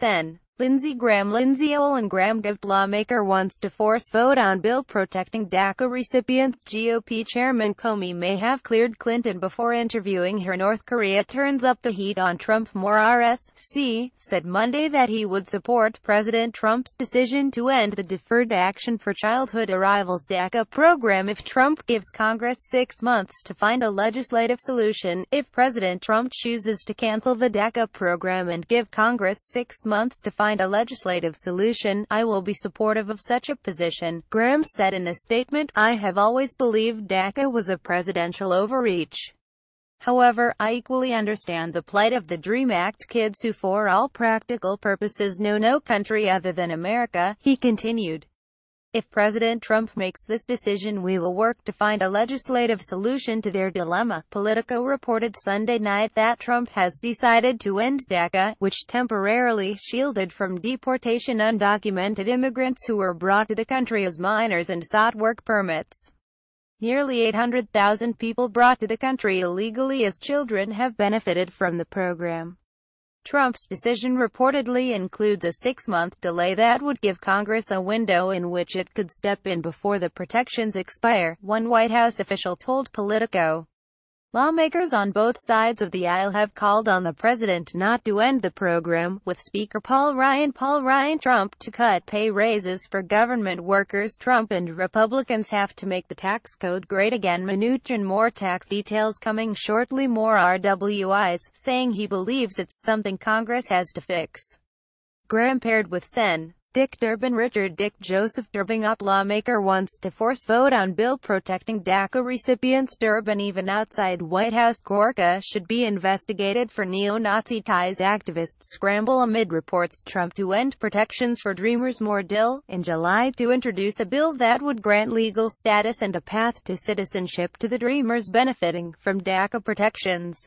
sen Lindsey Graham Lindsey Olin Graham Gov lawmaker wants to force vote on bill protecting DACA recipients GOP Chairman Comey may have cleared Clinton before interviewing her North Korea turns up the heat on Trump more RSC, said Monday that he would support President Trump's decision to end the Deferred Action for Childhood Arrivals DACA program if Trump gives Congress six months to find a legislative solution, if President Trump chooses to cancel the DACA program and give Congress six months to find find a legislative solution, I will be supportive of such a position, Graham said in a statement, I have always believed DACA was a presidential overreach. However, I equally understand the plight of the DREAM Act kids who for all practical purposes know no country other than America, he continued. If President Trump makes this decision we will work to find a legislative solution to their dilemma. Politico reported Sunday night that Trump has decided to end DACA, which temporarily shielded from deportation undocumented immigrants who were brought to the country as minors and sought work permits. Nearly 800,000 people brought to the country illegally as children have benefited from the program. Trump's decision reportedly includes a six-month delay that would give Congress a window in which it could step in before the protections expire, one White House official told Politico. Lawmakers on both sides of the aisle have called on the president not to end the program, with Speaker Paul Ryan Paul Ryan Trump to cut pay raises for government workers. Trump and Republicans have to make the tax code great again. Mnuchin more tax details coming shortly more RWIs, saying he believes it's something Congress has to fix. Graham paired with Sen. Dick Durbin Richard Dick Joseph Durbin up lawmaker wants to force vote on bill protecting DACA recipients Durbin even outside White House Gorka should be investigated for neo-Nazi ties activists scramble amid reports Trump to end protections for Dreamers More Dill in July to introduce a bill that would grant legal status and a path to citizenship to the Dreamers benefiting from DACA protections.